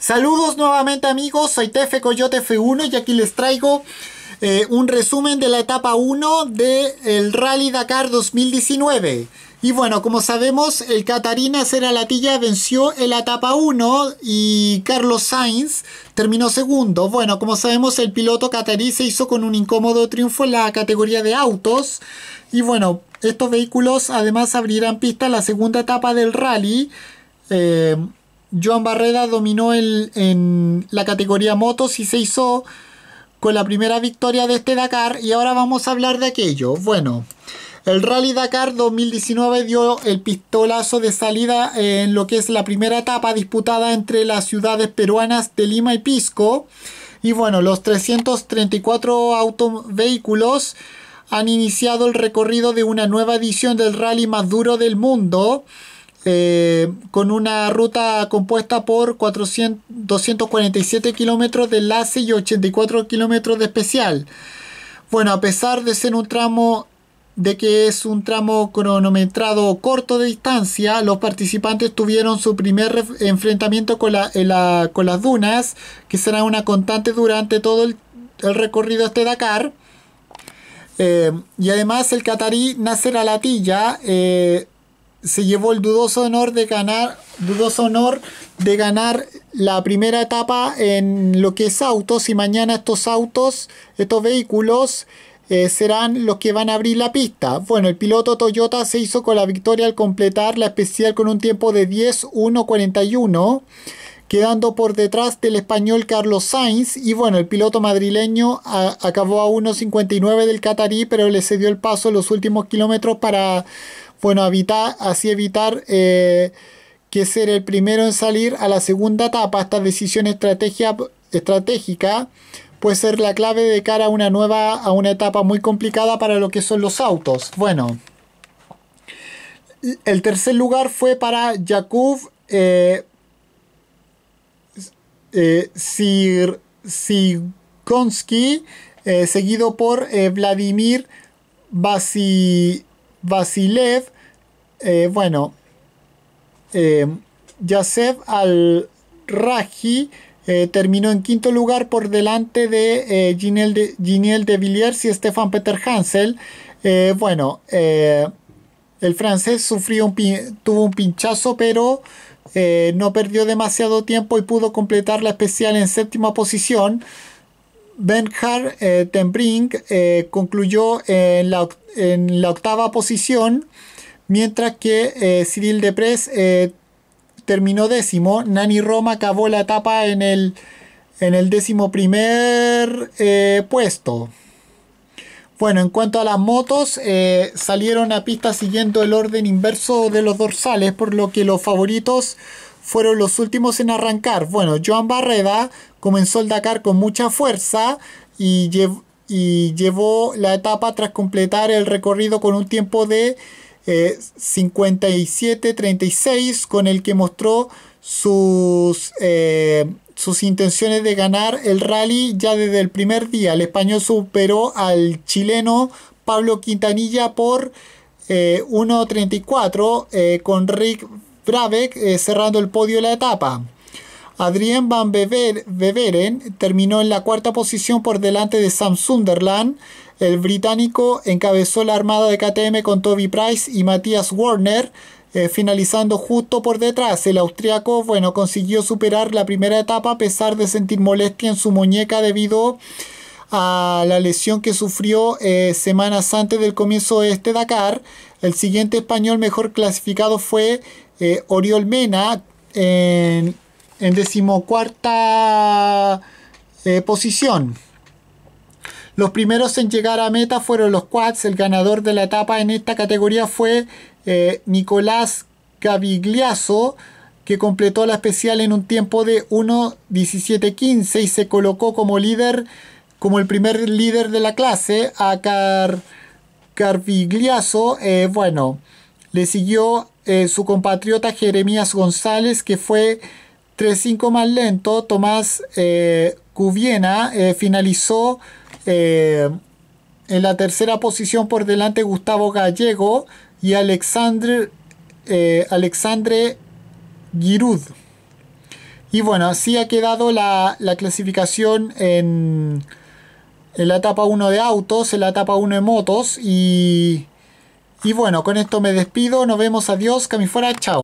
Saludos nuevamente amigos, soy Tefe Coyote F1 y aquí les traigo eh, un resumen de la etapa 1 del Rally Dakar 2019. Y bueno, como sabemos, el Catarina Latilla venció en la etapa 1 y Carlos Sainz terminó segundo. Bueno, como sabemos, el piloto catarí se hizo con un incómodo triunfo en la categoría de autos. Y bueno, estos vehículos además abrirán pista en la segunda etapa del rally. Eh, Joan Barreda dominó el, en la categoría motos y se hizo con la primera victoria de este Dakar y ahora vamos a hablar de aquello. Bueno, el Rally Dakar 2019 dio el pistolazo de salida en lo que es la primera etapa disputada entre las ciudades peruanas de Lima y Pisco. Y bueno, los 334 autovehículos han iniciado el recorrido de una nueva edición del rally más duro del mundo. Eh, con una ruta compuesta por 400, 247 kilómetros de enlace y 84 kilómetros de especial. Bueno, a pesar de ser un tramo de que es un tramo cronometrado corto de distancia, los participantes tuvieron su primer enfrentamiento con, con las dunas, que será una constante durante todo el, recorrido este Dakar. Eh, y además el catarí Nasser Alatilla eh, se llevó el dudoso honor de ganar, dudoso honor de ganar la primera etapa en lo que es autos y mañana estos autos, estos vehículos eh, serán los que van a abrir la pista. Bueno, el piloto Toyota se hizo con la victoria al completar la especial con un tiempo de 10.1.41, quedando por detrás del español Carlos Sainz. Y bueno, el piloto madrileño acabó a 1.59 del Catarí, pero le cedió el paso los últimos kilómetros para bueno, así evitar eh, que ser el primero en salir a la segunda etapa. Esta decisión estrategia, estratégica puede ser la clave de cara a una nueva, a una etapa muy complicada para lo que son los autos. Bueno, el tercer lugar fue para Jakub eh, eh, eh seguido por Vladimir Basi, Vasilev, eh, bueno, eh, al-Raji eh, terminó en quinto lugar por delante de eh, Giniel de, de Villiers y Stefan Peter Hansel. bueno, el francés sufrió un tuvo un pinchazo, pero no perdió demasiado tiempo y pudo completar la especial en séptima posición. Ben eh, eh, concluyó en la, octava posición, mientras que eh, Cyril Depres eh, terminó décimo. Nani Roma acabó la etapa en el, en el décimo primer puesto. Bueno, en cuanto a las motos, salieron a pista siguiendo el orden inverso de los dorsales, por lo que los favoritos fueron los últimos en arrancar. Bueno, Joan Barreda comenzó el Dakar con mucha fuerza y, y llevó la etapa tras completar el recorrido con un tiempo de 57-36 eh, con el que mostró sus, eh, sus intenciones de ganar el rally ya desde el primer día. El español superó al chileno Pablo Quintanilla por 1 eh, 1.34 con Rick Brabeck eh, cerrando el podio de la etapa. Adrien Van Beveren terminó en la cuarta posición por delante de Sam Sunderland. El británico encabezó la armada de KTM con Toby Price y Matthias Warner, eh, finalizando justo por detrás. El austriaco, bueno, consiguió superar la primera etapa a pesar de sentir molestia en su muñeca debido a la lesión que sufrió eh, semanas antes del comienzo de este Dakar. El siguiente español mejor clasificado fue eh, Oriol Mena en, decimocuarta eh, posición. Los primeros en llegar a meta fueron los quads. El ganador de la etapa en esta categoría fue eh, Nicolás cavigliazo que completó la especial en un tiempo de 1.17.15 y se colocó como líder, como el primer líder de la clase. A Car bueno, le siguió eh, su compatriota Jeremías González, que fue 3-5 más lento, Tomás eh, eh finalizó eh, en la tercera posición por delante Gustavo Gallego y Alexandre, Alexandre Giroud Y bueno, así ha quedado la, la clasificación en, en la etapa 1 de autos, en la etapa 1 de motos y y bueno, con esto me despido, nos vemos, adiós, fuera, chao.